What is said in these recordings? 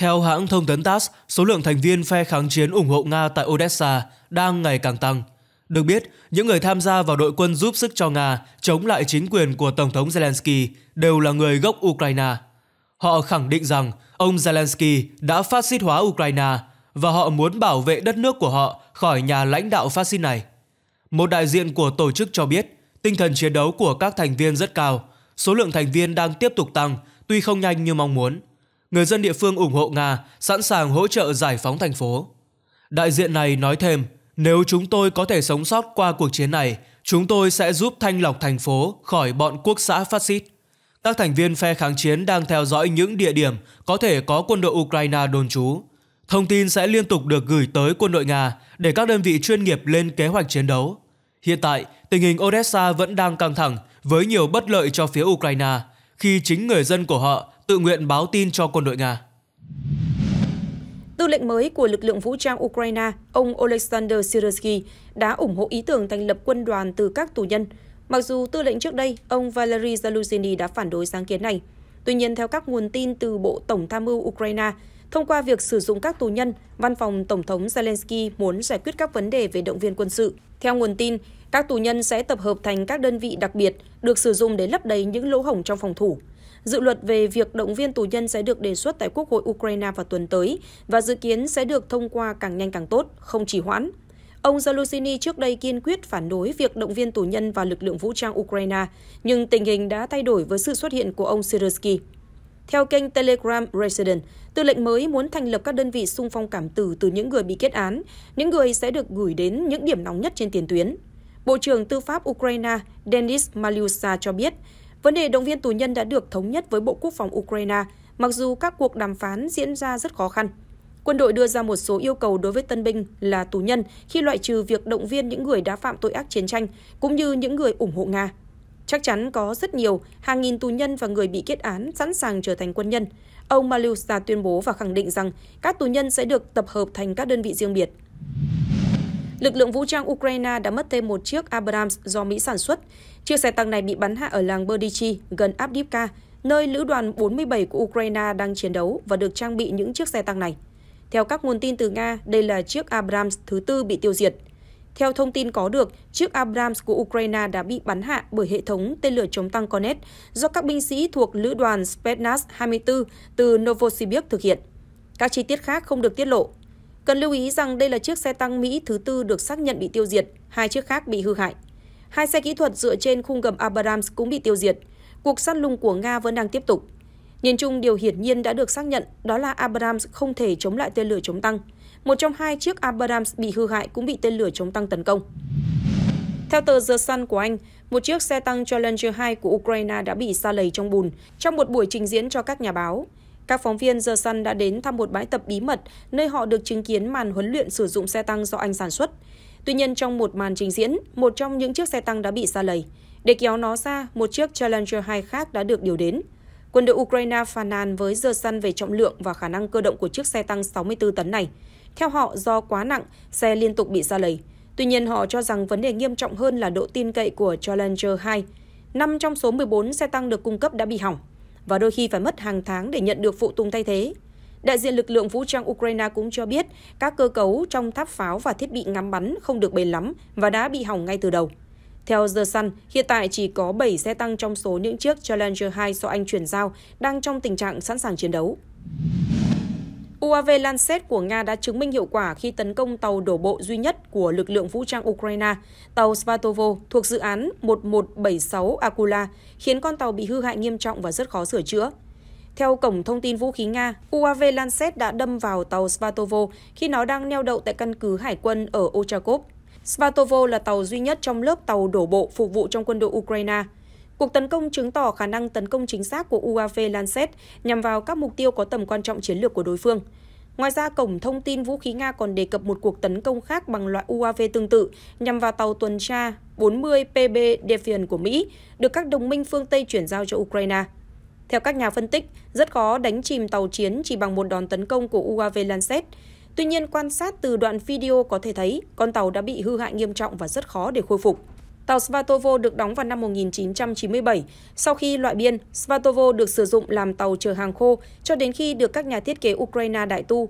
Theo hãng thông tấn TASS, số lượng thành viên phe kháng chiến ủng hộ Nga tại Odessa đang ngày càng tăng. Được biết, những người tham gia vào đội quân giúp sức cho Nga chống lại chính quyền của Tổng thống Zelensky đều là người gốc Ukraine. Họ khẳng định rằng ông Zelensky đã phát xít hóa Ukraine và họ muốn bảo vệ đất nước của họ khỏi nhà lãnh đạo phát xít này. Một đại diện của tổ chức cho biết, tinh thần chiến đấu của các thành viên rất cao, số lượng thành viên đang tiếp tục tăng tuy không nhanh như mong muốn người dân địa phương ủng hộ Nga sẵn sàng hỗ trợ giải phóng thành phố. Đại diện này nói thêm, nếu chúng tôi có thể sống sót qua cuộc chiến này, chúng tôi sẽ giúp thanh lọc thành phố khỏi bọn quốc xã phát xít. Các thành viên phe kháng chiến đang theo dõi những địa điểm có thể có quân đội Ukraine đồn trú. Thông tin sẽ liên tục được gửi tới quân đội Nga để các đơn vị chuyên nghiệp lên kế hoạch chiến đấu. Hiện tại, tình hình Odessa vẫn đang căng thẳng với nhiều bất lợi cho phía Ukraine khi chính người dân của họ tự nguyện báo tin cho quân đội Nga. Tư lệnh mới của lực lượng vũ trang Ukraine, ông Oleksandr Syrsky, đã ủng hộ ý tưởng thành lập quân đoàn từ các tù nhân. Mặc dù tư lệnh trước đây, ông Valery Zaluzhny đã phản đối sáng kiến này. Tuy nhiên, theo các nguồn tin từ Bộ Tổng tham mưu Ukraine, thông qua việc sử dụng các tù nhân, văn phòng Tổng thống Zelensky muốn giải quyết các vấn đề về động viên quân sự. Theo nguồn tin, các tù nhân sẽ tập hợp thành các đơn vị đặc biệt được sử dụng để lấp đầy những lỗ hổng trong phòng thủ. Dự luật về việc động viên tù nhân sẽ được đề xuất tại Quốc hội Ukraine vào tuần tới và dự kiến sẽ được thông qua càng nhanh càng tốt, không chỉ hoãn. Ông Zelensky trước đây kiên quyết phản đối việc động viên tù nhân và lực lượng vũ trang Ukraine, nhưng tình hình đã thay đổi với sự xuất hiện của ông Syrsky. Theo kênh Telegram Resident, tư lệnh mới muốn thành lập các đơn vị xung phong cảm tử từ những người bị kết án, những người sẽ được gửi đến những điểm nóng nhất trên tiền tuyến. Bộ trưởng Tư pháp Ukraine Denis Malusa cho biết, Vấn đề động viên tù nhân đã được thống nhất với Bộ Quốc phòng Ukraine, mặc dù các cuộc đàm phán diễn ra rất khó khăn. Quân đội đưa ra một số yêu cầu đối với tân binh là tù nhân khi loại trừ việc động viên những người đã phạm tội ác chiến tranh, cũng như những người ủng hộ Nga. Chắc chắn có rất nhiều, hàng nghìn tù nhân và người bị kết án sẵn sàng trở thành quân nhân. Ông Malusa tuyên bố và khẳng định rằng các tù nhân sẽ được tập hợp thành các đơn vị riêng biệt. Lực lượng vũ trang Ukraine đã mất thêm một chiếc Abrams do Mỹ sản xuất. Chiếc xe tăng này bị bắn hạ ở làng Berdichi, gần Abdivka, nơi lữ đoàn 47 của Ukraine đang chiến đấu và được trang bị những chiếc xe tăng này. Theo các nguồn tin từ Nga, đây là chiếc Abrams thứ tư bị tiêu diệt. Theo thông tin có được, chiếc Abrams của Ukraine đã bị bắn hạ bởi hệ thống tên lửa chống tăng Cornet do các binh sĩ thuộc lữ đoàn Spetsnaz 24 từ Novosibirsk thực hiện. Các chi tiết khác không được tiết lộ. Cần lưu ý rằng đây là chiếc xe tăng Mỹ thứ tư được xác nhận bị tiêu diệt, hai chiếc khác bị hư hại. Hai xe kỹ thuật dựa trên khung gầm Abrams cũng bị tiêu diệt. Cuộc săn lùng của Nga vẫn đang tiếp tục. Nhìn chung điều hiển nhiên đã được xác nhận đó là Abrams không thể chống lại tên lửa chống tăng. Một trong hai chiếc Abrams bị hư hại cũng bị tên lửa chống tăng tấn công. Theo tờ The Sun của Anh, một chiếc xe tăng Challenger 2 của Ukraine đã bị sa lầy trong bùn trong một buổi trình diễn cho các nhà báo. Các phóng viên The Sun đã đến thăm một bãi tập bí mật nơi họ được chứng kiến màn huấn luyện sử dụng xe tăng do anh sản xuất. Tuy nhiên trong một màn trình diễn, một trong những chiếc xe tăng đã bị xa lầy. Để kéo nó ra, một chiếc Challenger 2 khác đã được điều đến. Quân đội Ukraine phàn nàn với The Sun về trọng lượng và khả năng cơ động của chiếc xe tăng 64 tấn này. Theo họ, do quá nặng, xe liên tục bị xa lầy. Tuy nhiên, họ cho rằng vấn đề nghiêm trọng hơn là độ tin cậy của Challenger 2. Năm trong số 14 xe tăng được cung cấp đã bị hỏng và đôi khi phải mất hàng tháng để nhận được phụ tùng thay thế. Đại diện lực lượng vũ trang Ukraine cũng cho biết các cơ cấu trong tháp pháo và thiết bị ngắm bắn không được bền lắm và đã bị hỏng ngay từ đầu. Theo The Sun, hiện tại chỉ có 7 xe tăng trong số những chiếc Challenger 2 do Anh chuyển giao đang trong tình trạng sẵn sàng chiến đấu. UAV Lancet của Nga đã chứng minh hiệu quả khi tấn công tàu đổ bộ duy nhất của lực lượng vũ trang Ukraine, tàu Svatovo thuộc dự án 1176 Akula, khiến con tàu bị hư hại nghiêm trọng và rất khó sửa chữa. Theo Cổng Thông tin Vũ khí Nga, UAV Lancet đã đâm vào tàu Svatovo khi nó đang neo đậu tại căn cứ hải quân ở Ochakov. Svatovo là tàu duy nhất trong lớp tàu đổ bộ phục vụ trong quân đội Ukraine – Cuộc tấn công chứng tỏ khả năng tấn công chính xác của UAV Lancet nhằm vào các mục tiêu có tầm quan trọng chiến lược của đối phương. Ngoài ra, cổng thông tin vũ khí Nga còn đề cập một cuộc tấn công khác bằng loại UAV tương tự nhằm vào tàu tuần tra 40 PB Defiant của Mỹ, được các đồng minh phương Tây chuyển giao cho Ukraine. Theo các nhà phân tích, rất khó đánh chìm tàu chiến chỉ bằng một đòn tấn công của UAV Lancet. Tuy nhiên, quan sát từ đoạn video có thể thấy con tàu đã bị hư hại nghiêm trọng và rất khó để khôi phục. Tàu Svatovo được đóng vào năm 1997. Sau khi loại biên, Svatovo được sử dụng làm tàu chở hàng khô cho đến khi được các nhà thiết kế Ukraine đại tu.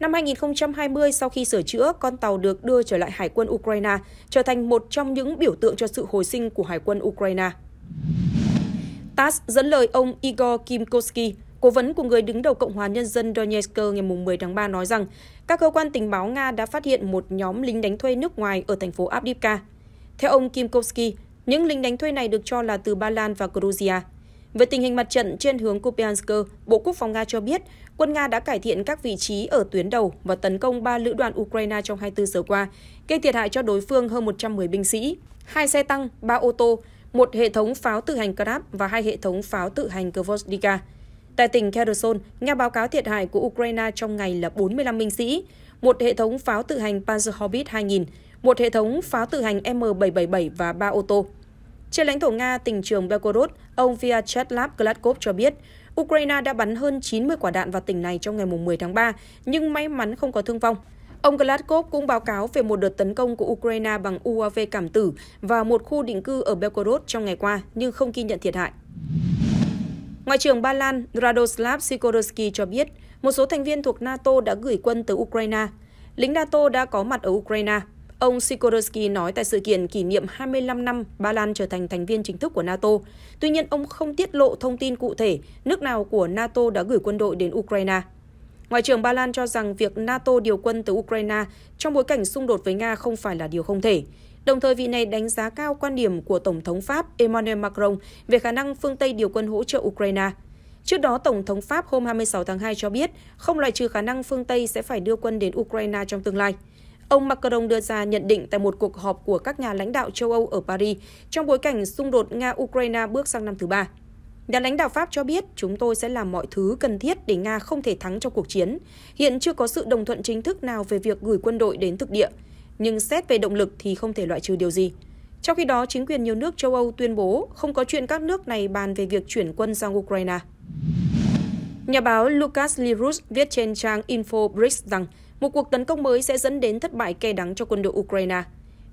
Năm 2020, sau khi sửa chữa, con tàu được đưa trở lại Hải quân Ukraine, trở thành một trong những biểu tượng cho sự hồi sinh của Hải quân Ukraine. TASS dẫn lời ông Igor Kimkoski, Cố vấn của người đứng đầu Cộng hòa Nhân dân Donetsk ngày 10 tháng 3 nói rằng các cơ quan tình báo Nga đã phát hiện một nhóm lính đánh thuê nước ngoài ở thành phố Avdiivka. Theo ông Kimkovsky, những lính đánh thuê này được cho là từ Ba Lan và Georgia. Về tình hình mặt trận trên hướng Kupiansk, Bộ Quốc phòng Nga cho biết quân Nga đã cải thiện các vị trí ở tuyến đầu và tấn công 3 lữ đoàn Ukraine trong 24 giờ qua, gây thiệt hại cho đối phương hơn 110 binh sĩ, hai xe tăng, ba ô tô, một hệ thống pháo tự hành Krab và hai hệ thống pháo tự hành Gvozdika. Tại tỉnh Kherson, Nga báo cáo thiệt hại của Ukraine trong ngày là 45 binh sĩ, một hệ thống pháo tự hành Panzer Hobbit 2000, một hệ thống pháo tự hành M777 và 3 ô tô. Trên lãnh thổ Nga, tỉnh trường Belgorod, ông Vyacheslav Gladkov cho biết, Ukraine đã bắn hơn 90 quả đạn vào tỉnh này trong ngày 10 tháng 3, nhưng may mắn không có thương vong. Ông Gladkov cũng báo cáo về một đợt tấn công của Ukraine bằng UAV cảm tử và một khu định cư ở Belgorod trong ngày qua, nhưng không ghi nhận thiệt hại. Ngoại trưởng Ba Lan Radoslav Sikorsky cho biết, một số thành viên thuộc NATO đã gửi quân tới Ukraine. Lính NATO đã có mặt ở Ukraine. Ông Sikorsky nói tại sự kiện kỷ niệm 25 năm Ba Lan trở thành thành viên chính thức của NATO. Tuy nhiên, ông không tiết lộ thông tin cụ thể nước nào của NATO đã gửi quân đội đến Ukraine. Ngoại trưởng Ba Lan cho rằng việc NATO điều quân tới Ukraine trong bối cảnh xung đột với Nga không phải là điều không thể. Đồng thời, vị này đánh giá cao quan điểm của Tổng thống Pháp Emmanuel Macron về khả năng phương Tây điều quân hỗ trợ Ukraine. Trước đó, Tổng thống Pháp hôm 26 tháng 2 cho biết không loại trừ khả năng phương Tây sẽ phải đưa quân đến Ukraine trong tương lai. Ông Macron đưa ra nhận định tại một cuộc họp của các nhà lãnh đạo châu Âu ở Paris trong bối cảnh xung đột Nga-Ukraine bước sang năm thứ ba. Nhà lãnh đạo Pháp cho biết chúng tôi sẽ làm mọi thứ cần thiết để Nga không thể thắng trong cuộc chiến. Hiện chưa có sự đồng thuận chính thức nào về việc gửi quân đội đến thực địa, nhưng xét về động lực thì không thể loại trừ điều gì. Trong khi đó, chính quyền nhiều nước châu Âu tuyên bố không có chuyện các nước này bàn về việc chuyển quân sang Ukraine. Nhà báo Lucas Lirus viết trên trang Infobricks rằng một cuộc tấn công mới sẽ dẫn đến thất bại cay đắng cho quân đội Ukraine.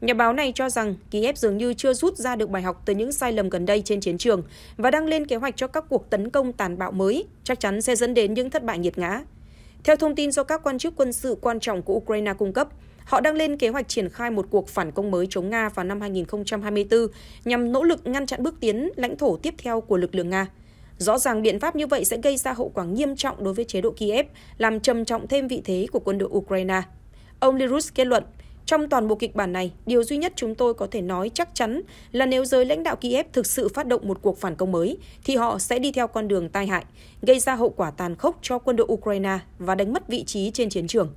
Nhà báo này cho rằng Kiev dường như chưa rút ra được bài học từ những sai lầm gần đây trên chiến trường và đang lên kế hoạch cho các cuộc tấn công tàn bạo mới, chắc chắn sẽ dẫn đến những thất bại nghiệt ngã. Theo thông tin do các quan chức quân sự quan trọng của Ukraine cung cấp, họ đang lên kế hoạch triển khai một cuộc phản công mới chống Nga vào năm 2024 nhằm nỗ lực ngăn chặn bước tiến lãnh thổ tiếp theo của lực lượng Nga. Rõ ràng biện pháp như vậy sẽ gây ra hậu quả nghiêm trọng đối với chế độ Kiev, làm trầm trọng thêm vị thế của quân đội Ukraine. Ông Lirus kết luận, trong toàn bộ kịch bản này, điều duy nhất chúng tôi có thể nói chắc chắn là nếu giới lãnh đạo Kiev thực sự phát động một cuộc phản công mới, thì họ sẽ đi theo con đường tai hại, gây ra hậu quả tàn khốc cho quân đội Ukraine và đánh mất vị trí trên chiến trường.